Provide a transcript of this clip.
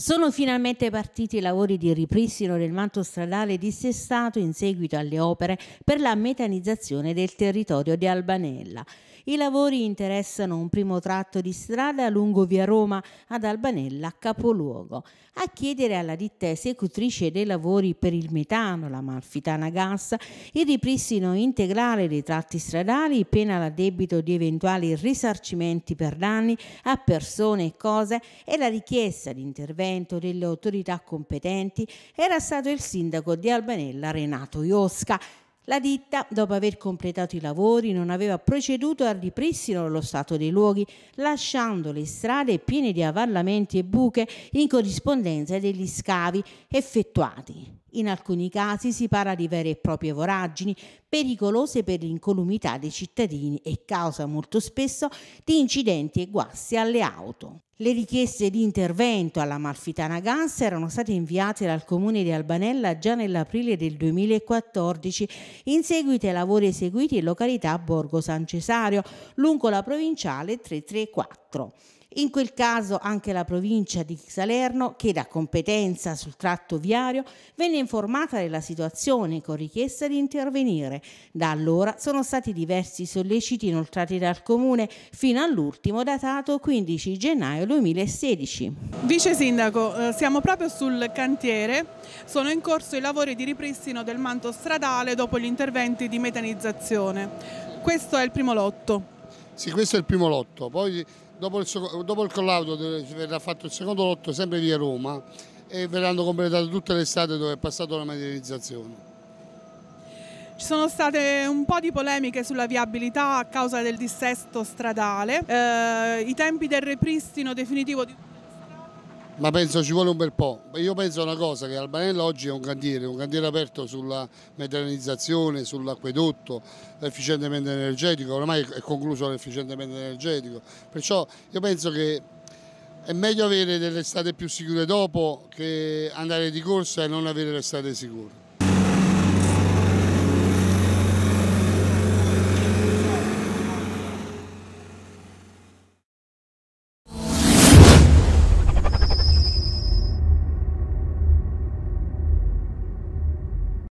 Sono finalmente partiti i lavori di ripristino del manto stradale dissestato in seguito alle opere per la metanizzazione del territorio di Albanella. I lavori interessano un primo tratto di strada lungo via Roma ad Albanella, capoluogo. A chiedere alla ditta esecutrice dei lavori per il metano, la Malfitana Gas, il ripristino integrale dei tratti stradali, pena l'addebito di eventuali risarcimenti per danni a persone e cose e la richiesta di intervento intervento delle autorità competenti era stato il sindaco di Albanella Renato Iosca. La ditta, dopo aver completato i lavori, non aveva proceduto al ripristino dello stato dei luoghi, lasciando le strade piene di avallamenti e buche in corrispondenza degli scavi effettuati. In alcuni casi si parla di vere e proprie voragini, pericolose per l'incolumità dei cittadini e causa molto spesso di incidenti e guasti alle auto. Le richieste di intervento alla Malfitana Gas erano state inviate dal comune di Albanella già nell'aprile del 2014 in seguito ai lavori eseguiti in località Borgo San Cesario lungo la provinciale 334. In quel caso anche la provincia di Salerno, che da competenza sul tratto viario, venne informata della situazione con richiesta di intervenire. Da allora sono stati diversi solleciti inoltrati dal Comune, fino all'ultimo datato 15 gennaio 2016. Vice Sindaco, eh, siamo proprio sul cantiere, sono in corso i lavori di ripristino del manto stradale dopo gli interventi di metanizzazione. Questo è il primo lotto. Sì, questo è il primo lotto, poi dopo il, dopo il collaudo verrà fatto il secondo lotto sempre via Roma e verranno completate tutte le strade dove è passata la materializzazione. Ci sono state un po' di polemiche sulla viabilità a causa del dissesto stradale, eh, i tempi del ripristino definitivo di ma penso ci vuole un bel po'. Io penso una cosa, che Albanello oggi è un cantiere, un cantiere aperto sulla mediterranizzazione, sull'acquedotto, l'efficientemente energetico, ormai è concluso l'efficientemente energetico. Perciò io penso che è meglio avere delle strade più sicure dopo che andare di corsa e non avere le strade sicure.